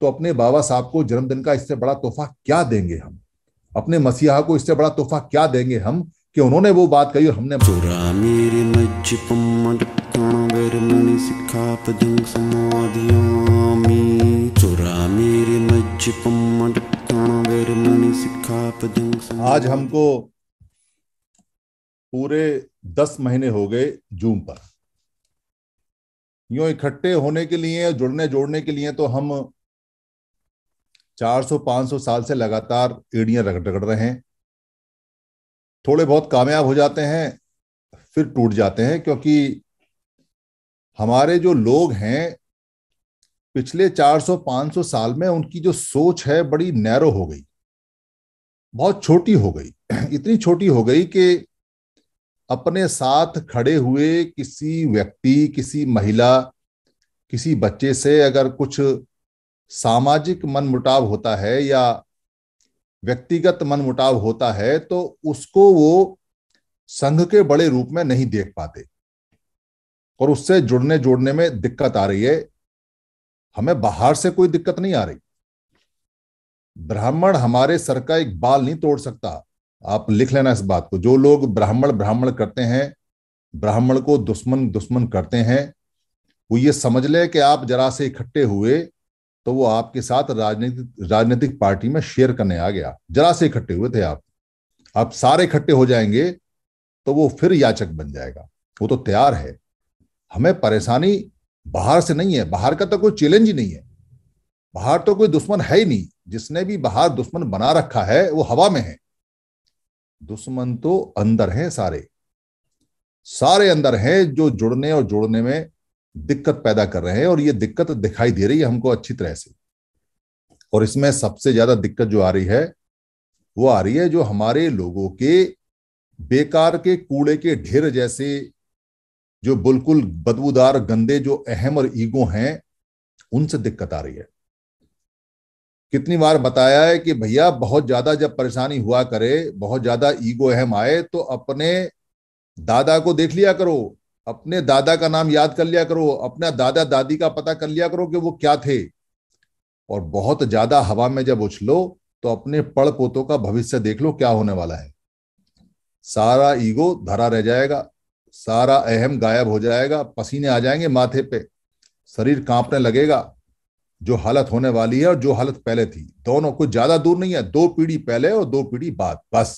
तो अपने बाबा साहब को जन्मदिन का इससे बड़ा तोहफा क्या देंगे हम अपने मसीहा को इससे बड़ा तोहफा क्या देंगे हम कि उन्होंने वो बात कही और हमने आज हमको पूरे दस महीने हो गए जूम पर यूं इकट्ठे होने के लिए जुड़ने जोड़ने के लिए तो हम 400-500 साल से लगातार एड़ियां रगड़ रगड़ रहे हैं थोड़े बहुत कामयाब हो जाते हैं फिर टूट जाते हैं क्योंकि हमारे जो लोग हैं पिछले 400-500 साल में उनकी जो सोच है बड़ी नैरो हो गई बहुत छोटी हो गई इतनी छोटी हो गई कि अपने साथ खड़े हुए किसी व्यक्ति किसी महिला किसी बच्चे से अगर कुछ सामाजिक मनमुटाव होता है या व्यक्तिगत मनमुटाव होता है तो उसको वो संघ के बड़े रूप में नहीं देख पाते और उससे जुड़ने जोड़ने में दिक्कत आ रही है हमें बाहर से कोई दिक्कत नहीं आ रही ब्राह्मण हमारे सर का एक बाल नहीं तोड़ सकता आप लिख लेना इस बात को जो लोग ब्राह्मण ब्राह्मण करते हैं ब्राह्मण को दुश्मन दुश्मन करते हैं वो ये समझ ले कि आप जरा से इकट्ठे हुए तो वो आपके साथ राजनीतिक राजनीतिक पार्टी में शेयर करने आ गया जरा से इकट्ठे हुए थे आप आप सारे इकट्ठे हो जाएंगे तो वो फिर याचक बन जाएगा वो तो तैयार है हमें परेशानी बाहर से नहीं है बाहर का तो कोई चैलेंज ही नहीं है बाहर तो कोई दुश्मन है ही नहीं जिसने भी बाहर दुश्मन बना रखा है वो हवा में है दुश्मन तो अंदर है सारे सारे अंदर हैं जो जुड़ने और जोड़ने में दिक्कत पैदा कर रहे हैं और ये दिक्कत दिखाई दे रही है हमको अच्छी तरह से और इसमें सबसे ज्यादा दिक्कत जो आ रही है वो आ रही है जो हमारे लोगों के बेकार के कूड़े के ढेर जैसे जो बिल्कुल बदबूदार गंदे जो अहम और ईगो हैं उनसे दिक्कत आ रही है कितनी बार बताया है कि भैया बहुत ज्यादा जब परेशानी हुआ करे बहुत ज्यादा ईगो अहम आए तो अपने दादा को देख लिया करो अपने दादा का नाम याद कर लिया करो अपना दादा दादी का पता कर लिया करो कि वो क्या थे और बहुत ज्यादा हवा में जब उछलो तो अपने पड़ पोतों का भविष्य देख लो क्या होने वाला है सारा ईगो धरा रह जाएगा सारा अहम गायब हो जाएगा पसीने आ जाएंगे माथे पे शरीर कांपने लगेगा जो हालत होने वाली है और जो हालत पहले थी दोनों कुछ ज्यादा दूर नहीं है दो पीढ़ी पहले और दो पीढ़ी बाद बस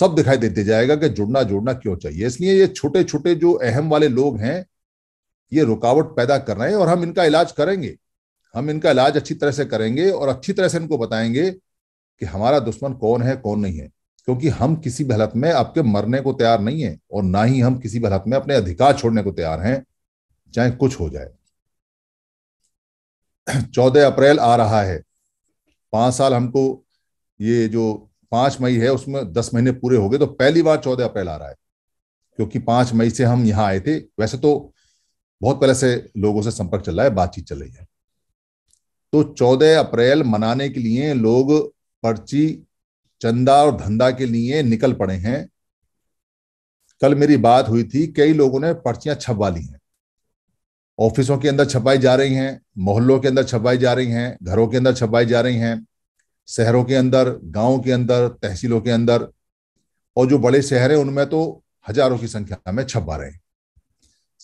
सब दिखाई देते जाएगा कि जुड़ना जुड़ना क्यों चाहिए इसलिए ये छोटे छोटे जो अहम वाले लोग हैं ये रुकावट पैदा कर रहे हैं और हम इनका इलाज करेंगे हम इनका इलाज अच्छी तरह से करेंगे और अच्छी तरह से इनको बताएंगे कि हमारा दुश्मन कौन है कौन नहीं है क्योंकि हम किसी भी हालत में आपके मरने को तैयार नहीं है और ना ही हम किसी भी हालत में अपने अधिकार छोड़ने को तैयार हैं चाहे कुछ हो जाए चौदह अप्रैल आ रहा है पांच साल हमको ये जो पांच मई है उसमें दस महीने पूरे हो गए तो पहली बार चौदह अप्रैल आ रहा है क्योंकि पांच मई से हम यहाँ आए थे वैसे तो बहुत पहले से लोगों से संपर्क चल रहा है बातचीत चल रही है तो चौदह अप्रैल मनाने के लिए लोग पर्ची चंदा और धंधा के लिए निकल पड़े हैं कल मेरी बात हुई थी कई लोगों ने पर्चियां छपवा ली हैं ऑफिसों के अंदर छपाई जा रही हैं मोहल्लों के अंदर छपाई जा रही हैं घरों के अंदर छपाई जा रही हैं शहरों के अंदर गाँव के अंदर तहसीलों के अंदर और जो बड़े शहर हैं उनमें तो हजारों की संख्या में छप रहे हैं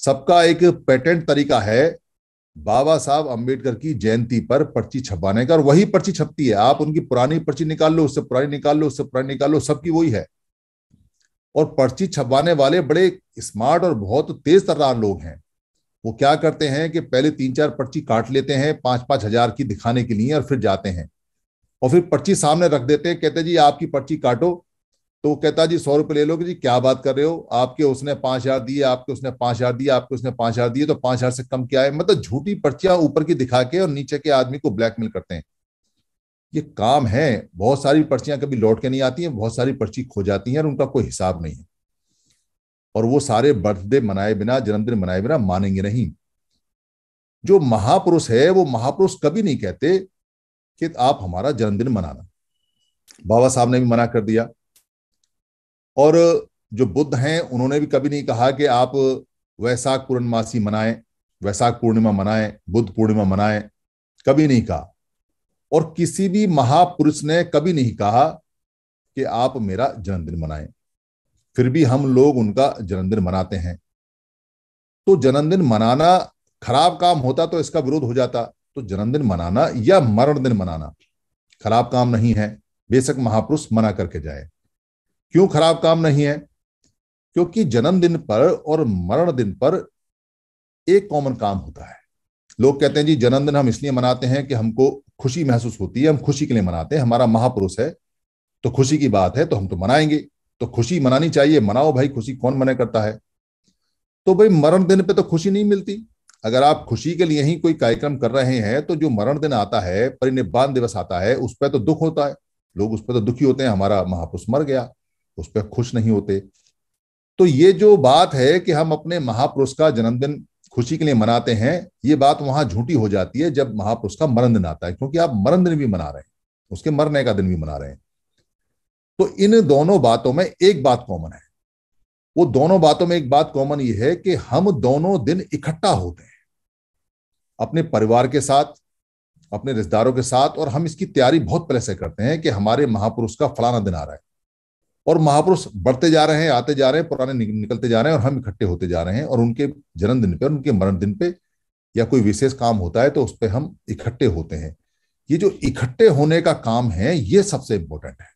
सबका एक पेटेंट तरीका है बाबा साहब अंबेडकर की जयंती पर पर्ची छपाने का और वही पर्ची छपती है आप उनकी पुरानी पर्ची निकाल लो उससे पुरानी निकाल लो उससे पुरानी निकाल लो सबकी वही है और पर्ची छपवाने वाले बड़े स्मार्ट और बहुत तेज तर्रार लोग हैं वो क्या करते हैं कि पहले तीन चार पर्ची काट लेते हैं पांच पांच हजार की दिखाने के लिए और फिर जाते हैं और फिर पर्ची सामने रख देते हैं कहते जी आपकी पर्ची काटो तो वो कहता जी सौ रुपये ले लो कि जी क्या बात कर रहे हो आपके उसने पांच हजार दिए आपके उसने पांच हजार दिए आपके उसने पांच हजार दिए तो पांच हजार से कम क्या है मतलब झूठी पर्चियां ऊपर की दिखा के और नीचे के आदमी को ब्लैकमेल करते हैं ये काम है बहुत सारी पर्चियां कभी लौट के नहीं आती हैं बहुत सारी पर्ची खो जाती हैं और उनका कोई हिसाब नहीं है और वो सारे बर्थडे मनाए बिना जन्मदिन मनाए बिना मानेंगे नहीं जो महापुरुष है वो महापुरुष कभी नहीं कहते कि आप हमारा जन्मदिन मनाना बाबा साहब ने भी मना कर दिया और जो बुद्ध हैं उन्होंने भी कभी नहीं कहा कि आप वैशाख पूर्णमासी मनाएं वैशाख पूर्णिमा मनाएं बुद्ध पूर्णिमा मनाएं कभी नहीं कहा और किसी भी महापुरुष ने कभी नहीं कहा कि आप मेरा जन्मदिन मनाएं फिर भी हम लोग उनका जन्मदिन मनाते हैं तो जन्मदिन मनाना खराब काम होता तो इसका विरोध हो जाता तो जन्मदिन मनाना या मरण दिन मनाना खराब काम नहीं है बेशक महापुरुष मना करके जाए क्यों खराब काम नहीं है क्योंकि जन्मदिन पर और मरण दिन पर एक कॉमन काम होता है लोग कहते हैं जी जन्मदिन हम इसलिए मनाते हैं कि हमको खुशी महसूस होती है हम खुशी के लिए मनाते हैं हमारा महापुरुष है तो खुशी की बात है तो हम तो मनाएंगे तो खुशी मनानी चाहिए मनाओ भाई खुशी कौन मना करता है तो भाई मरण दिन पे तो खुशी नहीं मिलती अगर आप खुशी के लिए ही कोई कार्यक्रम कर रहे हैं तो जो मरण दिन आता है परिनिर्वाण दिवस आता है उस पर तो दुख होता है लोग उस पर तो दुखी होते हैं हमारा महापुरुष मर गया उस पर खुश नहीं होते तो ये जो बात है कि हम अपने महापुरुष का जन्मदिन खुशी के लिए मनाते हैं ये बात वहां झूठी हो जाती है जब महापुरुष का मरण दिन आता है क्योंकि आप मरण दिन भी मना रहे हैं उसके मरने का दिन भी मना रहे हैं तो इन दोनों बातों में एक बात कॉमन है वो दोनों बातों में एक बात कॉमन ये है कि हम दोनों दिन इकट्ठा होते हैं अपने परिवार के साथ अपने रिश्तेदारों के साथ और हम इसकी तैयारी बहुत पहले से करते हैं कि हमारे महापुरुष का फलाना दिन आ रहा है और महापुरुष बढ़ते जा रहे हैं आते जा रहे हैं पुराने निकलते जा रहे हैं और हम इकट्ठे होते जा रहे हैं और उनके जन्मदिन पे और उनके मरण दिन पे या कोई विशेष काम होता है तो उस पर हम इकट्ठे होते हैं ये जो इकट्ठे होने का काम है ये सबसे इंपॉर्टेंट है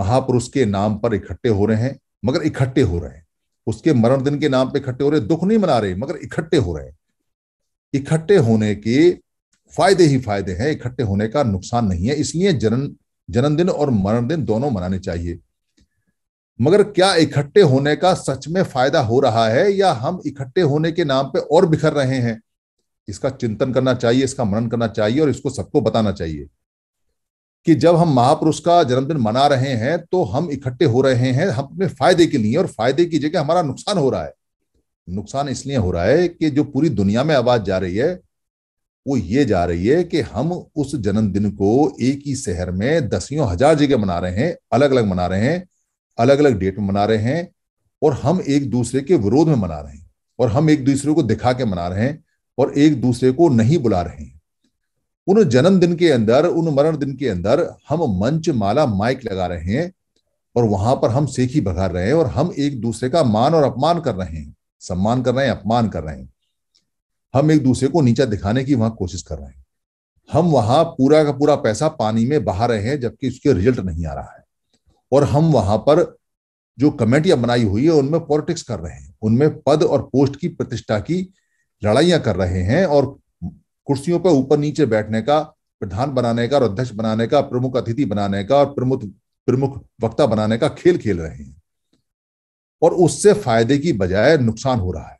महापुरुष के नाम पर इकट्ठे हो रहे हैं मगर इकट्ठे हो रहे हैं उसके मरण दिन के नाम पर इकट्ठे हो रहे दुख नहीं मना रहे मगर इकट्ठे हो रहे हैं इकट्ठे होने के फायदे ही फायदे हैं इकट्ठे होने का नुकसान नहीं है इसलिए जन्म जन्मदिन और मरण दिन दोनों मनाने चाहिए मगर क्या इकट्ठे होने का सच में फायदा हो रहा है या हम इकट्ठे होने के नाम पे और बिखर रहे हैं इसका चिंतन करना चाहिए इसका मनन करना चाहिए और इसको सबको बताना चाहिए कि जब हम महापुरुष का जन्मदिन मना रहे हैं तो हम इकट्ठे हो रहे हैं हम अपने फायदे के लिए और फायदे की जगह हमारा नुकसान हो रहा है नुकसान इसलिए हो रहा है कि जो पूरी दुनिया में आवाज जा रही है वो ये जा रही है कि हम उस जन्मदिन को एक ही शहर में दसियों हजार जगह मना रहे हैं अलग अलग मना रहे हैं अलग अलग डेट में मना रहे हैं और हम एक दूसरे के विरोध में मना रहे हैं और हम एक दूसरे को दिखा के मना रहे हैं और एक दूसरे को नहीं बुला रहे हैं उन जन्मदिन के अंदर उन मरण दिन के अंदर हम मंच माला माइक लगा रहे हैं और वहां पर हम सेखी बघा रहे हैं और हम एक दूसरे का मान और अपमान कर रहे हैं सम्मान कर रहे हैं अपमान कर रहे हैं हम एक दूसरे को नीचा दिखाने की वहां कोशिश कर रहे हैं हम वहां पूरा का पूरा पैसा पानी में बहा रहे हैं जबकि उसके रिजल्ट नहीं आ रहा है और हम वहां पर जो कमेटियां बनाई हुई है उनमें पॉलिटिक्स कर रहे हैं उनमें पद और पोस्ट की प्रतिष्ठा की लड़ाइयां कर रहे हैं और कुर्सियों पर ऊपर नीचे बैठने का प्रधान बनाने का और अध्यक्ष बनाने का प्रमुख अतिथि बनाने का और प्रमुख प्रमुख वक्ता बनाने का खेल खेल रहे हैं और उससे फायदे की बजाय नुकसान हो रहा है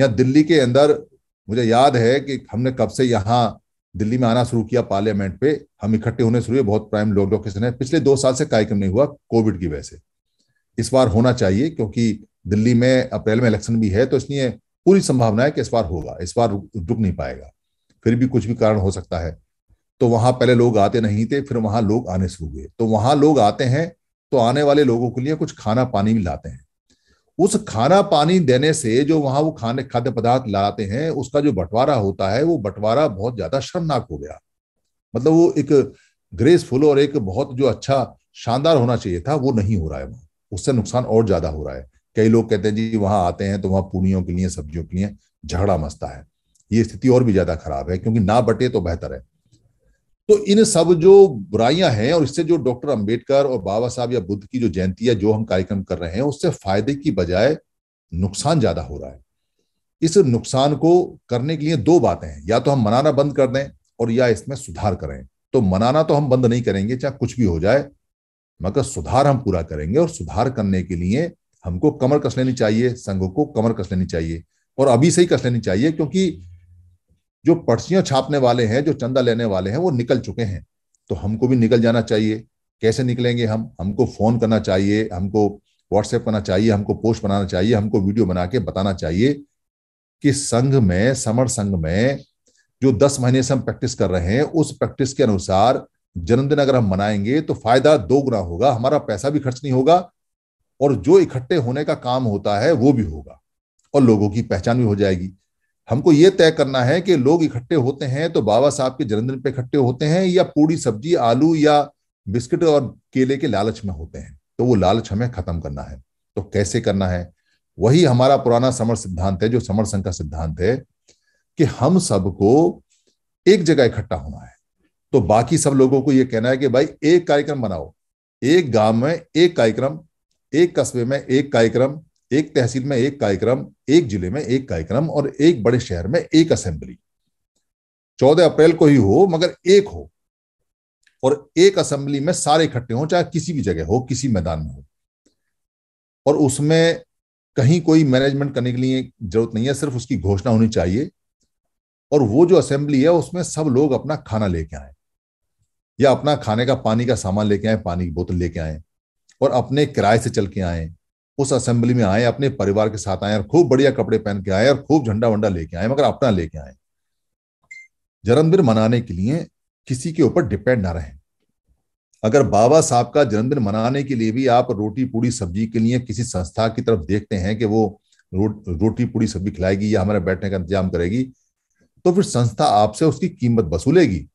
यहाँ दिल्ली के अंदर मुझे याद है कि हमने कब से यहाँ दिल्ली में आना शुरू किया पार्लियामेंट पे हम इकट्ठे होने शुरू हुए बहुत प्राइम लोग लोग किसने पिछले दो साल से कार्यक्रम नहीं हुआ कोविड की वजह से इस बार होना चाहिए क्योंकि दिल्ली में अप्रैल में इलेक्शन भी है तो इसलिए पूरी संभावना है कि इस बार होगा इस बार रुक नहीं पाएगा फिर भी कुछ भी कारण हो सकता है तो वहां पहले लोग आते नहीं थे फिर वहां लोग आने शुरू हुए तो वहां लोग आते हैं तो आने वाले लोगों के लिए कुछ खाना पानी भी लाते हैं उस खाना पानी देने से जो वहां वो खाने खाद्य पदार्थ लाते हैं उसका जो बंटवारा होता है वो बंटवारा बहुत ज्यादा शर्मनाक हो गया मतलब वो एक ग्रेसफुल और एक बहुत जो अच्छा शानदार होना चाहिए था वो नहीं हो रहा है वहां उससे नुकसान और ज्यादा हो रहा है कई लोग कहते हैं जी वहां आते हैं तो वहां पूड़ियों के लिए सब्जियों के लिए झगड़ा मस्ता है ये स्थिति और भी ज्यादा खराब है क्योंकि ना बटे तो बेहतर है तो इन सब जो बुराइयां हैं और इससे जो डॉक्टर अंबेडकर और बाबा साहब या बुद्ध की जो जयंती है जो हम कार्यक्रम कर रहे हैं उससे फायदे की बजाय नुकसान ज्यादा हो रहा है इस नुकसान को करने के लिए दो बातें हैं या तो हम मनाना बंद कर दें और या इसमें सुधार करें तो मनाना तो हम बंद नहीं करेंगे चाहे कुछ भी हो जाए मगर सुधार हम पूरा करेंगे और सुधार करने के लिए हमको कमर कस लेनी चाहिए संघों को कमर कस लेनी चाहिए और अभी से ही कस लेनी चाहिए क्योंकि जो पर्चियां छापने वाले हैं जो चंदा लेने वाले हैं वो निकल चुके हैं तो हमको भी निकल जाना चाहिए कैसे निकलेंगे हम हमको फोन करना चाहिए हमको व्हाट्सएप करना चाहिए हमको पोस्ट बनाना चाहिए हमको वीडियो बना के बताना चाहिए कि संघ में समर संघ में जो दस महीने से हम प्रैक्टिस कर रहे हैं उस प्रैक्टिस के अनुसार जन्मदिन अगर हम मनाएंगे तो फायदा दो गुना होगा हमारा पैसा भी खर्च नहीं होगा और जो इकट्ठे होने का काम होता है वो भी होगा और लोगों की पहचान भी हो जाएगी हमको ये तय करना है कि लोग इकट्ठे होते हैं तो बाबा साहब के जन्मदिन पे इकट्ठे होते हैं या पूरी सब्जी आलू या बिस्किट और केले के लालच में होते हैं तो वो लालच हमें खत्म करना है तो कैसे करना है वही हमारा पुराना समर सिद्धांत है जो समर संघ का सिद्धांत है कि हम सबको एक जगह इकट्ठा होना है तो बाकी सब लोगों को यह कहना है कि भाई एक कार्यक्रम बनाओ एक गांव में एक कार्यक्रम एक कस्बे में एक कार्यक्रम एक तहसील में एक कार्यक्रम एक जिले में एक कार्यक्रम और एक बड़े शहर में एक असेंबली चौदह अप्रैल को ही हो मगर एक हो और एक असेंबली में सारे इकट्ठे हो चाहे किसी भी जगह हो किसी मैदान में हो और उसमें कहीं कोई मैनेजमेंट करने के लिए जरूरत नहीं है सिर्फ उसकी घोषणा होनी चाहिए और वो जो असेंबली है उसमें सब लोग अपना खाना लेके आए या अपना खाने का पानी का सामान लेके आए पानी की बोतल लेके आए और अपने किराए से चल के आए उस असेंबली में आए अपने परिवार के साथ आए और खूब बढ़िया कपड़े पहन के आए और खूब झंडा वंडा लेके आए मगर अपना लेके आए जन्मदिन मनाने के लिए किसी के ऊपर डिपेंड ना रहे अगर बाबा साहब का जन्मदिन मनाने के लिए भी आप रोटी पूड़ी सब्जी के लिए किसी संस्था की तरफ देखते हैं कि वो रो, रोटी पूड़ी सब्जी खिलाएगी या हमारे बैठने का इंतजाम करेगी तो फिर संस्था आपसे उसकी कीमत वसूलेगी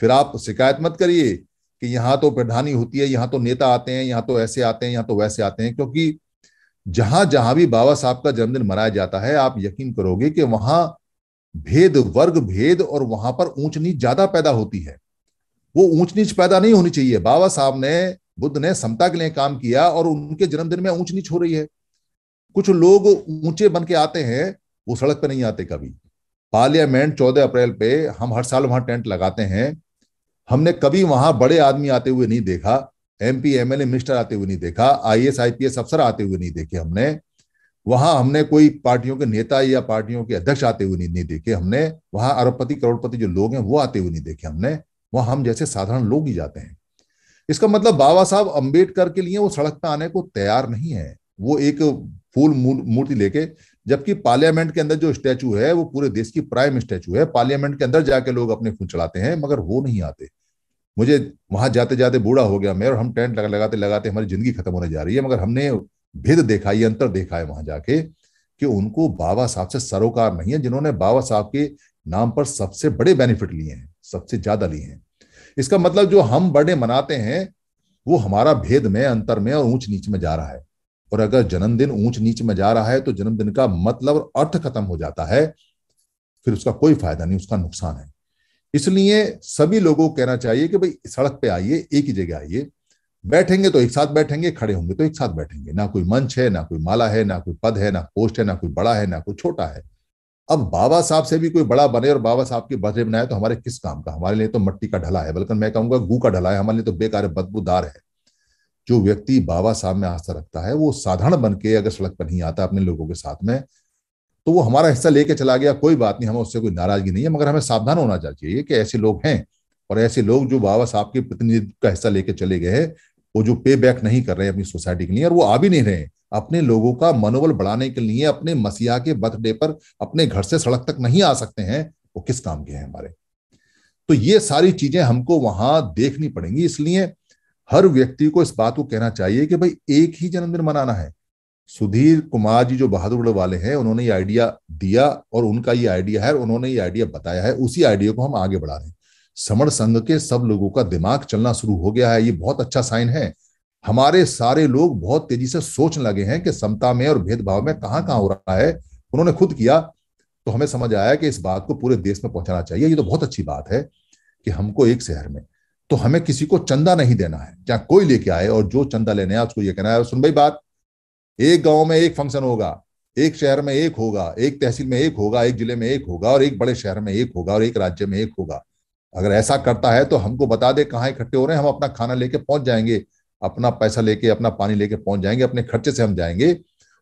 फिर आप शिकायत मत करिए कि यहाँ तो प्रधानी होती है यहाँ तो नेता आते हैं यहाँ तो ऐसे आते हैं यहाँ तो वैसे आते हैं क्योंकि जहां जहां भी बाबा साहब का जन्मदिन मनाया जाता है आप यकीन करोगे कि वहां भेद वर्ग भेद और वहां पर ऊंच नीच ज्यादा पैदा होती है वो ऊंच नीच पैदा नहीं होनी चाहिए बाबा साहब ने बुद्ध ने समता के लिए काम किया और उनके जन्मदिन में ऊंच नीच हो रही है कुछ लोग ऊंचे बन के आते हैं वो सड़क पर नहीं आते कभी पार्लियामेंट चौदह अप्रैल पे हम हर साल वहां टेंट लगाते हैं हमने कभी वहां बड़े आदमी आते हुए नहीं देखा एमपी एमएलए मिनिस्टर आते हुए नहीं देखा आईएएस आईपीएस अफसर आते हुए नहीं देखे हमने वहां हमने कोई पार्टियों के नेता या पार्टियों के अध्यक्ष आते हुए नहीं, देखे हमने वहां अरबपति करोड़पति जो लोग हैं वो आते हुए नहीं देखे हमने वहां हम जैसे साधारण लोग ही जाते हैं इसका मतलब बाबा साहब अम्बेडकर के लिए वो सड़क पर आने को तैयार नहीं है वो एक फूल मूर्ति लेके जबकि पार्लियामेंट के अंदर जो स्टैचू है वो पूरे देश की प्राइम स्टैचू है पार्लियामेंट के अंदर जाके लोग अपने फूल चढ़ाते हैं मगर वो नहीं आते मुझे वहां जाते जाते बूढ़ा हो गया मैं और हम टेंट लगाते लगाते हमारी जिंदगी खत्म होने जा रही है मगर हमने भेद देखा ये अंतर देखा है वहां जाके कि उनको बाबा साहब से सरोकार नहीं है जिन्होंने बाबा साहब के नाम पर सबसे बड़े बेनिफिट लिए हैं सबसे ज्यादा लिए हैं इसका मतलब जो हम बर्थडे मनाते हैं वो हमारा भेद में अंतर में और ऊंच नीच में जा रहा है और अगर जन्मदिन ऊंच नीच में जा रहा है तो जन्मदिन का मतलब और अर्थ खत्म हो जाता है फिर उसका कोई फायदा नहीं उसका नुकसान है इसलिए सभी लोगों को कहना चाहिए कि भाई सड़क पे आइए एक ही जगह आइए बैठेंगे तो एक साथ बैठेंगे खड़े होंगे तो एक साथ बैठेंगे ना कोई मंच है ना कोई माला है ना कोई पद है ना पोस्ट है ना कोई बड़ा है ना कोई छोटा है अब बाबा साहब से भी कोई बड़ा बने और बाबा साहब के बर्थडे बनाए तो हमारे किस काम का हमारे लिए तो मट्टी का ढला है बल्कि मैं कहूंगा गु का ढला है हमारे लिए तो बेकार बदबूदार है जो व्यक्ति बाबा साहब में आस्था रखता है वो साधारण बन के अगर सड़क पर नहीं आता अपने लोगों के साथ में तो वो हमारा हिस्सा लेके चला गया कोई बात नहीं हमें उससे कोई नाराजगी नहीं है मगर हमें सावधान होना चाहिए कि ऐसे लोग हैं और ऐसे लोग जो बाबा साहब के प्रतिनिधित्व का हिस्सा लेके चले गए हैं वो जो पे बैक नहीं कर रहे हैं अपनी सोसाइटी के लिए और वो आ भी नहीं रहे अपने लोगों का मनोबल बढ़ाने के लिए अपने मसीहा के बर्थडे पर अपने घर से सड़क तक नहीं आ सकते हैं वो किस काम के हैं हमारे तो ये सारी चीजें हमको वहां देखनी पड़ेंगी इसलिए हर व्यक्ति को इस बात को कहना चाहिए कि भाई एक ही जन्मदिन मनाना है सुधीर कुमार जी जो बहादुर वाले हैं उन्होंने ये आइडिया दिया और उनका ये आइडिया है उन्होंने ये आइडिया बताया है उसी आइडिया को हम आगे बढ़ा रहे हैं समण संघ के सब लोगों का दिमाग चलना शुरू हो गया है ये बहुत अच्छा साइन है हमारे सारे लोग बहुत तेजी से सोचने लगे हैं कि समता में और भेदभाव में कहाँ कहाँ हो रहा है उन्होंने खुद किया तो हमें समझ आया कि इस बात को पूरे देश में पहुंचाना चाहिए ये तो बहुत अच्छी बात है कि हमको एक शहर में तो हमें किसी को चंदा नहीं देना है चाहे कोई लेके आए और जो चंदा लेने आए उसको ये कहना है सुन भाई बात एक गांव में एक फंक्शन होगा एक शहर में एक होगा एक तहसील में एक होगा एक जिले में एक होगा और एक बड़े शहर में एक होगा और एक राज्य में एक होगा अगर ऐसा करता है तो हमको बता दे कहाँ इकट्ठे हो रहे हैं हम अपना खाना लेके पहुंच जाएंगे अपना पैसा लेके अपना पानी लेके पहुंच जाएंगे अपने खर्चे से हम जाएंगे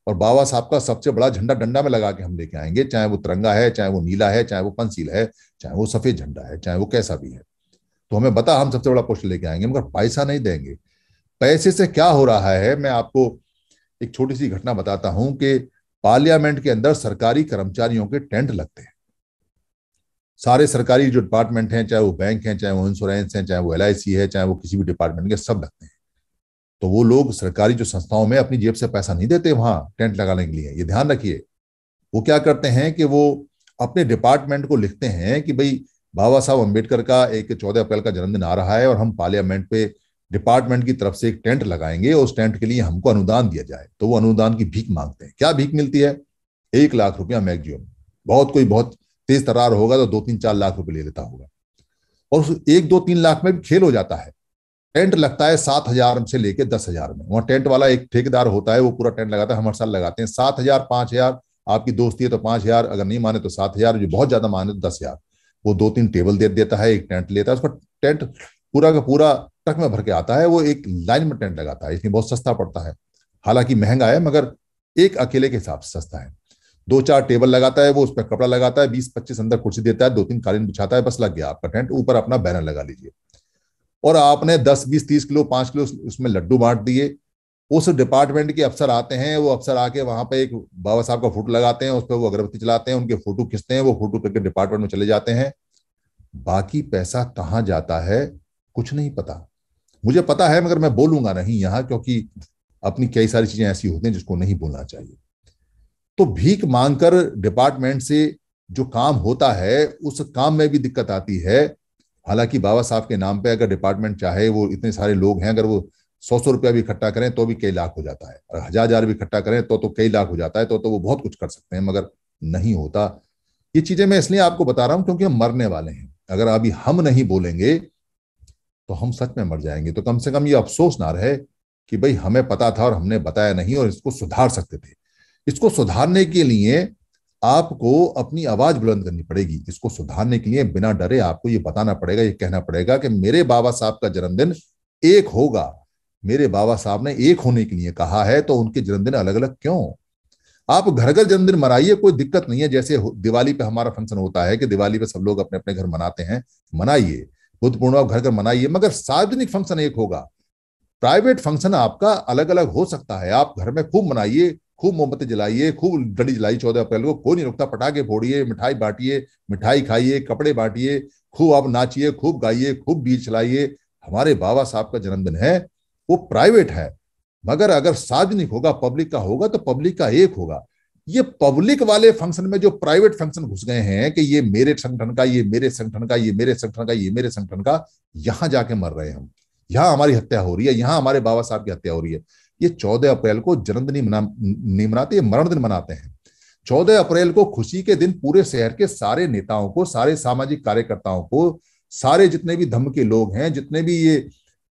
और बाबा साहब का सबसे बड़ा झंडा डंडा में लगा के हम लेके आएंगे चाहे वो तिरंगा है चाहे वो नीला है चाहे वो पंसील है चाहे वो सफेद झंडा है चाहे वो कैसा भी है तो हमें बता हम सबसे बड़ा पोस्ट लेके आएंगे मगर पैसा नहीं देंगे पैसे से क्या हो रहा है मैं आपको एक छोटी सी घटना बताता हूं कि पार्लियामेंट के अंदर सरकारी कर्मचारियों के टेंट लगते हैं सारे सरकारी जो डिपार्टमेंट हैं चाहे वो बैंक हैं चाहे वो इंश्योरेंस हैं चाहे वो एल है चाहे वो किसी भी डिपार्टमेंट के सब लगते हैं तो वो लोग सरकारी जो संस्थाओं में अपनी जेब से पैसा नहीं देते वहां टेंट लगाने के लिए ये ध्यान रखिए वो क्या करते हैं कि वो अपने डिपार्टमेंट को लिखते हैं कि भाई बाबा साहब अम्बेडकर का एक चौदह अप्रैल का जन्मदिन आ रहा है और हम पार्लियामेंट पे डिपार्टमेंट की तरफ से एक टेंट लगाएंगे और उस टेंट के लिए हमको अनुदान दिया जाए तो वो अनुदान की भीख मांगते हैं क्या भीख मिलती है एक लाख रुपया मैक्सिमम बहुत कोई बहुत तेज तरार होगा तो दो तीन चार लाख रुपये ले लेता होगा और उस एक दो तीन लाख में भी खेल हो जाता है टेंट लगता है सात हजार से लेके दस हजार में वहां टेंट वाला एक ठेकेदार होता है वो पूरा टेंट लगाता है हमारे साथ लगाते हैं सात हजार पांच हजार आपकी दोस्ती है तो पांच हजार अगर नहीं माने तो सात हजार जो बहुत ज्यादा माने तो दस हजार वो दो तीन टेबल दे देता है एक टेंट लेता है उसका टेंट पूरा का पूरा ट्रक में भर के आता है वो एक लाइन में टेंट लगाता है इसमें बहुत सस्ता पड़ता है हालांकि महंगा है मगर एक अकेले के हिसाब से सस्ता है दो चार टेबल लगाता है वो उस पर कपड़ा लगाता है बीस पच्चीस अंदर कुर्सी देता है दो तीन कालीन बिछाता है बस लग गया आपका टेंट ऊपर अपना बैनर लगा लीजिए और आपने दस बीस तीस किलो पांच किलो उसमें लड्डू बांट दिए उस डिपार्टमेंट के अफसर आते हैं वो अफसर आके वहां पे एक बाबा साहब का फोटो लगाते हैं उस पर वो अगरबत्ती चलाते हैं उनके फोटो खींचते हैं वो फोटो करके डिपार्टमेंट में चले जाते हैं बाकी पैसा कहाँ जाता है कुछ नहीं पता मुझे पता है मगर मैं बोलूंगा नहीं यहां क्योंकि अपनी कई सारी चीजें ऐसी होती हैं जिसको नहीं बोलना चाहिए तो भीख मांगकर डिपार्टमेंट से जो काम होता है उस काम में भी दिक्कत आती है हालांकि बाबा साहब के नाम पे अगर डिपार्टमेंट चाहे वो इतने सारे लोग हैं अगर वो सौ सौ रुपया भी इकट्ठा करें तो भी कई लाख हो जाता है और हजार हजार भी इकट्ठा करें तो तो कई लाख हो जाता है तो तो वो बहुत कुछ कर सकते हैं मगर नहीं होता ये चीजें मैं इसलिए आपको बता रहा हूं क्योंकि हम मरने वाले हैं अगर अभी हम नहीं बोलेंगे तो हम सच में मर जाएंगे तो कम से कम ये अफसोस ना रहे कि भाई हमें पता था और हमने बताया नहीं और इसको सुधार सकते थे इसको सुधारने के लिए आपको अपनी आवाज बुलंद करनी पड़ेगी इसको सुधारने के लिए बिना डरे आपको ये बताना पड़ेगा ये कहना पड़ेगा कि मेरे बाबा साहब का जन्मदिन एक होगा मेरे बाबा साहब ने एक होने के लिए कहा है तो उनके जन्मदिन अलग अलग क्यों आप घर घर जन्मदिन मनाइए कोई दिक्कत नहीं है जैसे दिवाली पे हमारा फंक्शन होता है कि दिवाली पे सब लोग अपने अपने घर मनाते हैं मनाइए बुद्ध पूर्णिमा घर घर मनाइए मगर सार्वजनिक फंक्शन एक होगा प्राइवेट फंक्शन आपका अलग अलग हो सकता है आप घर में खूब मनाइए खूब मोमबत्ती जलाइए खूब डड़ी जलाई चौदह अप्रैल को कोई नहीं रुकता पटाखे फोड़िए मिठाई बांटिए मिठाई खाइए कपड़े बांटिए खूब आप नाचिए खूब गाइए खूब बीज चलाइए हमारे बाबा साहब का जन्मदिन है वो प्राइवेट है मगर अगर सार्वजनिक होगा पब्लिक का होगा तो पब्लिक का एक होगा ये पब्लिक वाले फंक्शन में जो प्राइवेट फंक्शन घुस गए हैं कि ये मेरे संगठन का ये मेरे संगठन का ये मेरे संगठन का ये मेरे संगठन का यहां जाके मर रहे हैं हम यहां हमारी हत्या हो रही है यहां हमारे बाबा साहब की हत्या हो रही है ये चौदह अप्रैल को जन्मदिन नहीं मनाते मरण दिन मनाते हैं चौदह अप्रैल को खुशी के दिन पूरे शहर के सारे नेताओं को सारे सामाजिक कार्यकर्ताओं को सारे जितने भी धर्म के लोग हैं जितने भी ये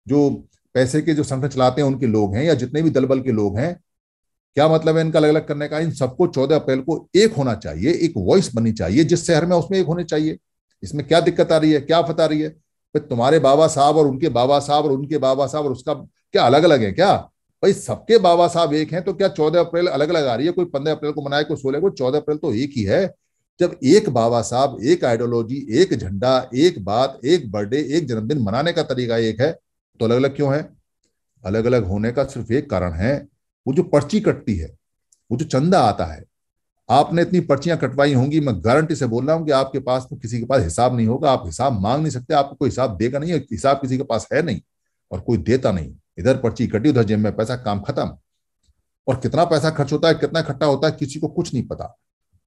जो पैसे के जो संगठन चलाते हैं उनके लोग हैं या जितने भी दलबल के लोग हैं क्या मतलब है इनका अलग अलग करने का इन सबको चौदह अप्रैल को एक होना चाहिए एक वॉइस बननी चाहिए जिस शहर में उसमें एक होने चाहिए इसमें क्या दिक्कत आ रही है क्या फत आ रही है भाई तुम्हारे बाबा साहब और उनके बाबा साहब और उनके बाबा साहब और उसका क्या अलग अलग है क्या भाई सबके बाबा साहब एक हैं तो क्या चौदह अप्रैल अलग अलग आ रही है कोई पंद्रह अप्रैल को मनाए कोई सोलह को चौदह अप्रैल तो एक ही है जब एक बाबा साहब एक आइडियोलॉजी एक झंडा एक बात एक बर्थडे एक जन्मदिन मनाने का तरीका एक है तो अलग अलग क्यों है अलग अलग होने का सिर्फ एक कारण है वो जो पर्ची कटती है वो जो चंदा आता है आपने इतनी पर्चियां कटवाई होंगी मैं गारंटी से बोल रहा हूं कि आपके पास तो किसी के पास हिसाब नहीं होगा आप हिसाब मांग नहीं सकते आपको कोई हिसाब देगा नहीं हिसाब किसी के पास है नहीं और कोई देता नहीं इधर पर्ची कटी उधर जेब में पैसा काम खत्म और कितना पैसा खर्च होता है कितना इकट्ठा होता है किसी को कुछ नहीं पता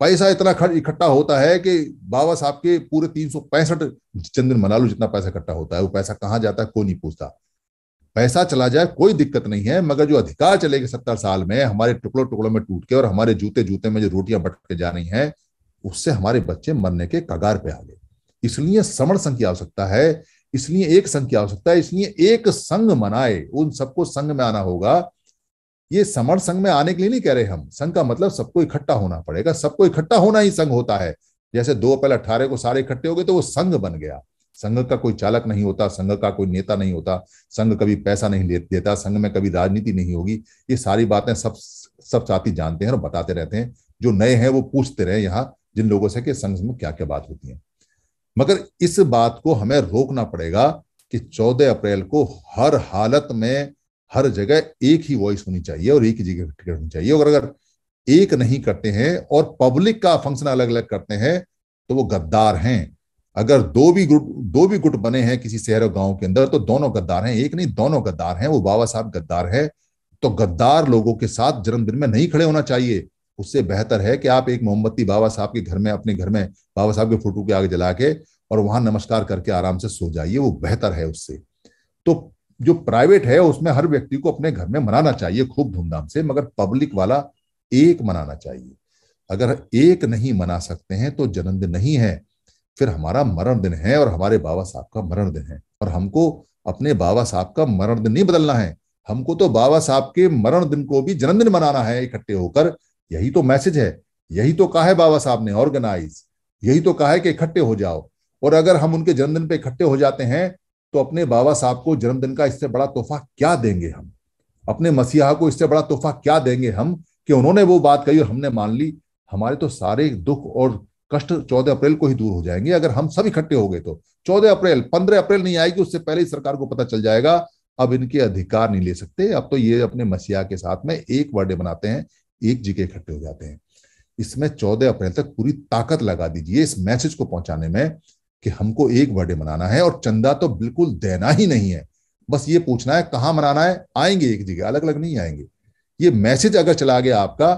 पैसा इतना खर्च इकट्ठा होता है कि बाबा साहब के पूरे तीन सौ पैंसठ चंदन मनालू जितना पैसा इकट्ठा होता है वो पैसा कहाँ जाता है कोई नहीं पूछता पैसा चला जाए कोई दिक्कत नहीं है मगर जो अधिकार चले गए सत्तर साल में हमारे टुकड़ों टुकड़ों में टूट के और हमारे जूते जूते में जो रोटियां बट के जा रही हैं उससे हमारे बच्चे मरने के कगार पे आ गए इसलिए समण संघ की आवश्यकता है इसलिए एक संघ की आवश्यकता है इसलिए एक संघ मनाए उन सबको संघ में आना होगा ये समण संघ में आने के लिए नहीं कह रहे हम संघ का मतलब सबको इकट्ठा होना पड़ेगा सबको इकट्ठा होना ही संघ होता है जैसे दो अप्रैल अट्ठारह को सारे इकट्ठे हो गए तो वो संघ बन गया संघ का कोई चालक नहीं होता संघ का कोई नेता नहीं होता संघ कभी पैसा नहीं देता संघ में कभी राजनीति नहीं होगी ये सारी बातें सब सब साथी जानते हैं और बताते रहते हैं जो नए हैं वो पूछते रहे यहाँ जिन लोगों से कि संघ में क्या क्या बात होती है मगर इस बात को हमें रोकना पड़ेगा कि 14 अप्रैल को हर हालत में हर जगह एक ही वॉइस होनी चाहिए और एक ही जगह टिकट होनी चाहिए और अगर एक नहीं करते हैं और पब्लिक का फंक्शन अलग अलग करते हैं तो वो गद्दार हैं अगर दो भी ग्रुप दो भी गुट बने हैं किसी शहर और गांव के अंदर तो दोनों गद्दार हैं एक नहीं दोनों गद्दार हैं वो बाबा साहब गद्दार है तो गद्दार लोगों के साथ जन्मदिन में नहीं खड़े होना चाहिए उससे बेहतर है कि आप एक मोमबत्ती बाबा साहब के घर में अपने घर में बाबा साहब के फोटो के आगे जला के और वहां नमस्कार करके आराम से सो जाइए वो बेहतर है उससे तो जो प्राइवेट है उसमें हर व्यक्ति को अपने घर में मनाना चाहिए खूब धूमधाम से मगर पब्लिक वाला एक मनाना चाहिए अगर एक नहीं मना सकते हैं तो जन्मदिन नहीं है फिर हमारा मरण दिन है और हमारे बाबा साहब का मरण दिन है और हमको अपने बाबा साहब का मरण दिन नहीं बदलना है हमको तो बाबा साहब के मरण दिन को भी जन्मदिन मनाना है इकट्ठे होकर यही तो मैसेज है यही तो कहा है बाबा साहब ने ऑर्गेनाइज यही तो कहा है कि इकट्ठे हो जाओ और अगर हम उनके जन्मदिन पे इकट्ठे हो जाते हैं तो अपने बाबा साहब को जन्मदिन का इससे बड़ा तोहफा क्या देंगे हम अपने मसीहा को इससे बड़ा तोहफा क्या देंगे हम कि उन्होंने वो बात कही और हमने मान ली हमारे तो सारे दुख और कष्ट 14 अप्रैल को ही दूर हो जाएंगे अगर हम सब इकट्ठे हो गए तो 14 अप्रैल 15 अप्रैल नहीं आएगी उससे पहले ही सरकार को पता चल जाएगा अब इनके अधिकार नहीं ले सकते अब तो ये अपने मसीहा के साथ में एक बर्थडे बनाते हैं एक जी के इकट्ठे हो जाते हैं इसमें चौदह अप्रैल तक पूरी ताकत लगा दीजिए इस मैसेज को पहुंचाने में कि हमको एक बर्थडे मनाना है और चंदा तो बिल्कुल देना ही नहीं है बस ये पूछना है कहां मनाना है आएंगे एक जगह अलग अलग नहीं आएंगे ये मैसेज अगर चला गया आपका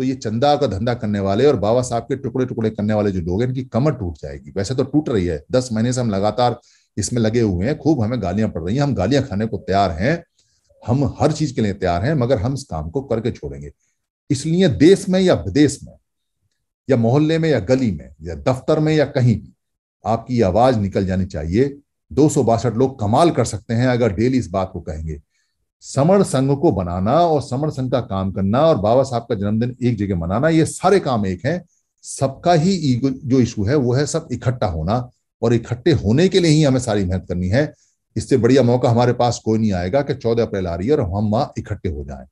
तो ये चंदा का धंधा करने वाले और बाबा साहब के टुकड़े टुकड़े करने वाले जो लोग हैं इनकी कमर टूट जाएगी वैसे तो टूट रही है दस महीने से हम लगातार इसमें लगे हुए हैं खूब हमें गालियां पड़ रही हैं हम गालियां खाने को तैयार हैं हम हर चीज के लिए तैयार हैं मगर हम इस काम को करके छोड़ेंगे इसलिए देश में या विदेश में या मोहल्ले में या गली में या दफ्तर में या कहीं भी आपकी आवाज निकल जानी चाहिए दो लोग कमाल कर सकते हैं अगर डेली इस बात को कहेंगे समर संघ को बनाना और समर संघ का काम करना और बाबा साहब का जन्मदिन एक जगह मनाना ये सारे काम एक हैं सबका ही जो इशू है वो है सब इकट्ठा होना और इकट्ठे होने के लिए ही हमें सारी मेहनत करनी है इससे बढ़िया मौका हमारे पास कोई नहीं आएगा कि चौदह अप्रैल आ रही है और हम वहां इकट्ठे हो जाएं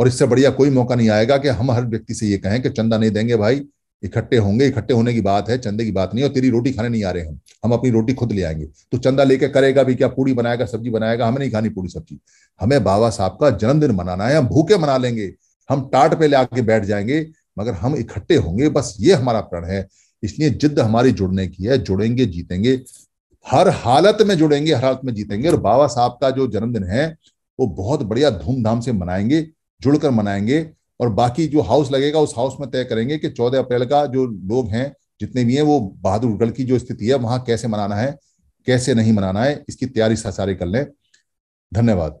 और इससे बढ़िया कोई मौका नहीं आएगा कि हम हर व्यक्ति से ये कहें कि चंदा नहीं देंगे भाई इकट्ठे होंगे इकट्ठे होने की बात है चंदे की बात नहीं और तेरी रोटी खाने नहीं आ रहे हम हम अपनी रोटी खुद ले आएंगे तो चंदा लेके करेगा भी क्या पूड़ी बनाएगा सब्जी बनाएगा हमें नहीं खानी पूड़ी सब्जी हमें बाबा साहब का जन्मदिन मनाना है हम भूखे मना लेंगे हम टाट पे ले आके बैठ जाएंगे मगर हम इकट्ठे होंगे बस ये हमारा प्रण है इसलिए जिद हमारी जुड़ने की है जुड़ेंगे जीतेंगे हर हालत में जुड़ेंगे हर हालत में जीतेंगे और बाबा साहब का जो जन्मदिन है वो बहुत बढ़िया धूमधाम से मनाएंगे जुड़कर मनाएंगे और बाकी जो हाउस लगेगा उस हाउस में तय करेंगे कि चौदह अप्रैल का जो लोग हैं जितने भी हैं वो बहादुरगढ़ की जो स्थिति है वहां कैसे मनाना है कैसे नहीं मनाना है इसकी तैयारी सारी कर लें धन्यवाद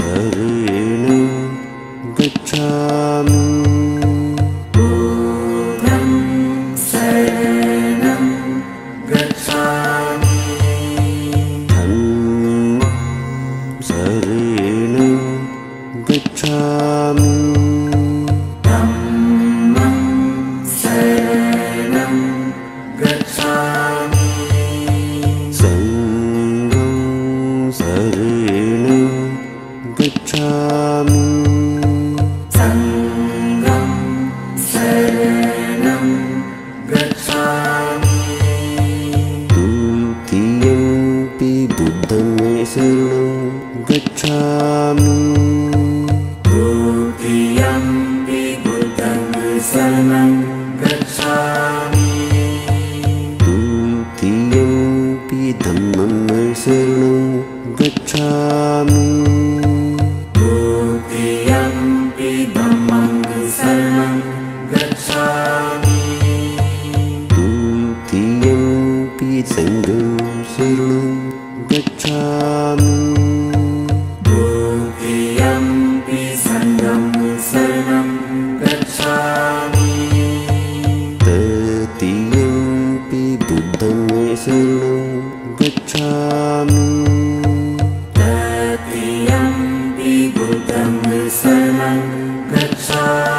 रेण गच्छामि गच्छ